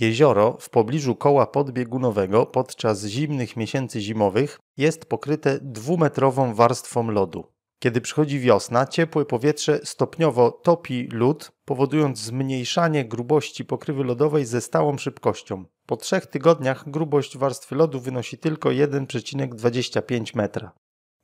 Jezioro w pobliżu koła podbiegunowego podczas zimnych miesięcy zimowych jest pokryte dwumetrową warstwą lodu. Kiedy przychodzi wiosna, ciepłe powietrze stopniowo topi lód, powodując zmniejszanie grubości pokrywy lodowej ze stałą szybkością. Po trzech tygodniach grubość warstwy lodu wynosi tylko 1,25 metra.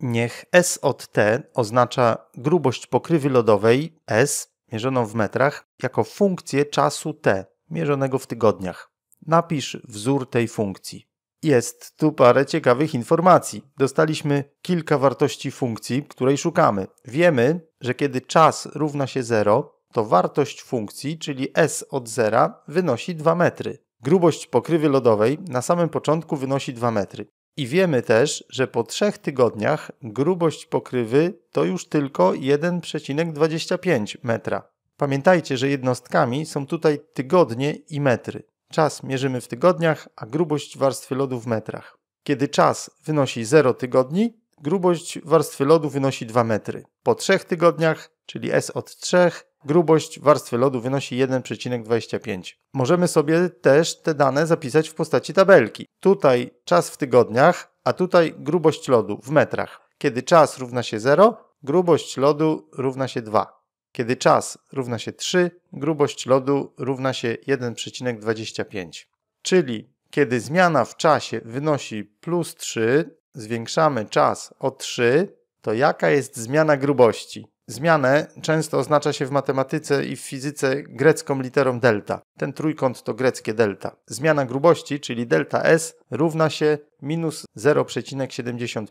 Niech S od T oznacza grubość pokrywy lodowej S, mierzoną w metrach, jako funkcję czasu T, mierzonego w tygodniach. Napisz wzór tej funkcji. Jest tu parę ciekawych informacji. Dostaliśmy kilka wartości funkcji, której szukamy. Wiemy, że kiedy czas równa się 0, to wartość funkcji, czyli s od 0, wynosi 2 metry. Grubość pokrywy lodowej na samym początku wynosi 2 metry. I wiemy też, że po trzech tygodniach grubość pokrywy to już tylko 1,25 metra. Pamiętajcie, że jednostkami są tutaj tygodnie i metry. Czas mierzymy w tygodniach, a grubość warstwy lodu w metrach. Kiedy czas wynosi 0 tygodni, grubość warstwy lodu wynosi 2 metry. Po 3 tygodniach, czyli S od 3, grubość warstwy lodu wynosi 1,25. Możemy sobie też te dane zapisać w postaci tabelki. Tutaj czas w tygodniach, a tutaj grubość lodu w metrach. Kiedy czas równa się 0, grubość lodu równa się 2 kiedy czas równa się 3, grubość lodu równa się 1,25. Czyli kiedy zmiana w czasie wynosi plus 3, zwiększamy czas o 3, to jaka jest zmiana grubości? Zmianę często oznacza się w matematyce i w fizyce grecką literą delta. Ten trójkąt to greckie delta. Zmiana grubości, czyli delta S, równa się minus 0,75.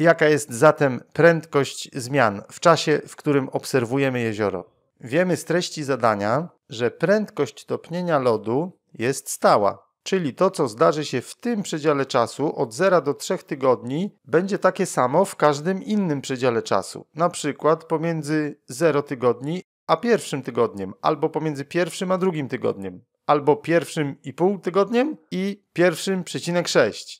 Jaka jest zatem prędkość zmian w czasie, w którym obserwujemy jezioro? Wiemy z treści zadania, że prędkość topnienia lodu jest stała, czyli to, co zdarzy się w tym przedziale czasu od 0 do 3 tygodni, będzie takie samo w każdym innym przedziale czasu, na przykład pomiędzy 0 tygodni a pierwszym tygodniem, albo pomiędzy pierwszym a drugim tygodniem, albo pierwszym i pół tygodniem i pierwszym przecinek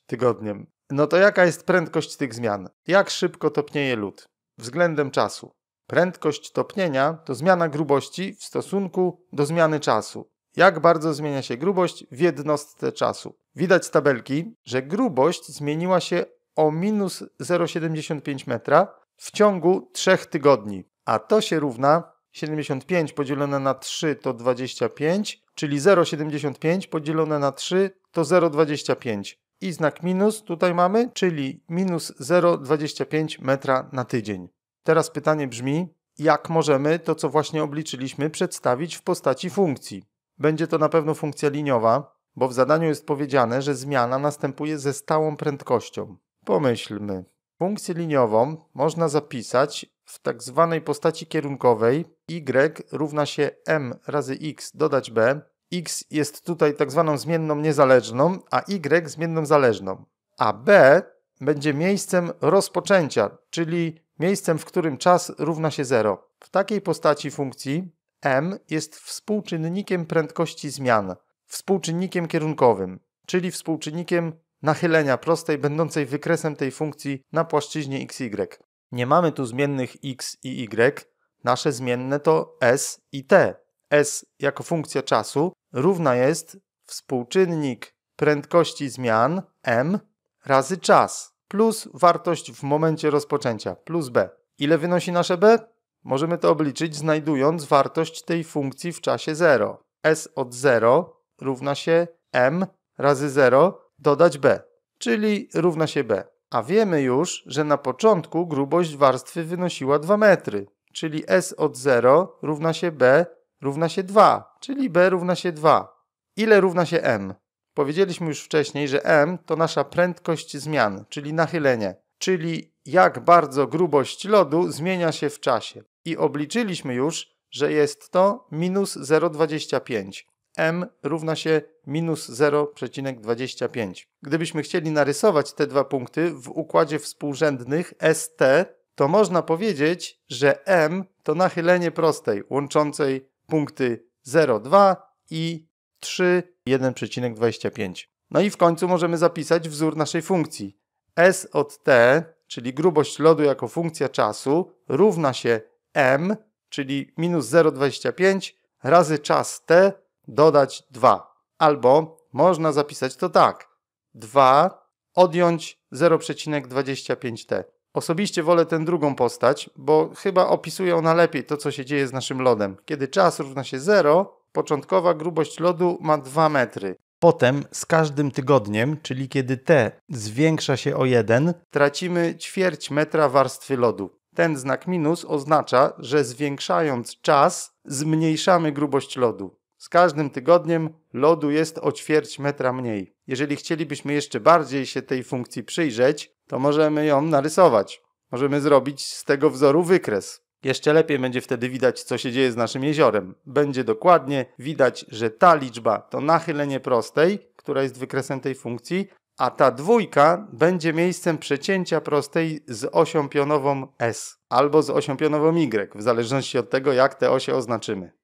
tygodniem. No to jaka jest prędkość tych zmian? Jak szybko topnieje lód względem czasu? Prędkość topnienia to zmiana grubości w stosunku do zmiany czasu. Jak bardzo zmienia się grubość w jednostce czasu? Widać z tabelki, że grubość zmieniła się o minus 0,75 metra w ciągu 3 tygodni, a to się równa 75 podzielone na 3 to 25, czyli 0,75 podzielone na 3 to 0,25 i znak minus tutaj mamy, czyli minus 0,25 metra na tydzień. Teraz pytanie brzmi, jak możemy to, co właśnie obliczyliśmy, przedstawić w postaci funkcji? Będzie to na pewno funkcja liniowa, bo w zadaniu jest powiedziane, że zmiana następuje ze stałą prędkością. Pomyślmy. Funkcję liniową można zapisać w tak zwanej postaci kierunkowej y równa się m razy x dodać b, X jest tutaj tak zwaną zmienną niezależną, a Y zmienną zależną. A B będzie miejscem rozpoczęcia, czyli miejscem, w którym czas równa się 0. W takiej postaci funkcji m jest współczynnikiem prędkości zmian, współczynnikiem kierunkowym, czyli współczynnikiem nachylenia prostej będącej wykresem tej funkcji na płaszczyźnie xy. Nie mamy tu zmiennych x i y, nasze zmienne to s i t. s jako funkcja czasu, równa jest współczynnik prędkości zmian m razy czas plus wartość w momencie rozpoczęcia plus b. Ile wynosi nasze b? Możemy to obliczyć znajdując wartość tej funkcji w czasie 0. s od 0 równa się m razy 0 dodać b, czyli równa się b. A wiemy już, że na początku grubość warstwy wynosiła 2 metry, czyli s od 0 równa się b równa się 2, czyli b równa się 2. Ile równa się m? Powiedzieliśmy już wcześniej, że m to nasza prędkość zmian, czyli nachylenie, czyli jak bardzo grubość lodu zmienia się w czasie. I obliczyliśmy już, że jest to minus 0,25. m równa się minus 0,25. Gdybyśmy chcieli narysować te dwa punkty w układzie współrzędnych ST, to można powiedzieć, że m to nachylenie prostej łączącej punkty 0,2 i 3, 1,25. No i w końcu możemy zapisać wzór naszej funkcji. S od t, czyli grubość lodu jako funkcja czasu, równa się m, czyli minus 0,25 razy czas t dodać 2. Albo można zapisać to tak. 2 odjąć 0,25t. Osobiście wolę tę drugą postać, bo chyba opisuje ona lepiej to, co się dzieje z naszym lodem. Kiedy czas równa się 0, początkowa grubość lodu ma 2 metry. Potem z każdym tygodniem, czyli kiedy T zwiększa się o 1, tracimy ćwierć metra warstwy lodu. Ten znak minus oznacza, że zwiększając czas, zmniejszamy grubość lodu. Z każdym tygodniem lodu jest o ćwierć metra mniej. Jeżeli chcielibyśmy jeszcze bardziej się tej funkcji przyjrzeć, to możemy ją narysować. Możemy zrobić z tego wzoru wykres. Jeszcze lepiej będzie wtedy widać, co się dzieje z naszym jeziorem. Będzie dokładnie widać, że ta liczba to nachylenie prostej, która jest wykresem tej funkcji, a ta dwójka będzie miejscem przecięcia prostej z osią pionową S albo z osią pionową Y, w zależności od tego, jak te osie oznaczymy.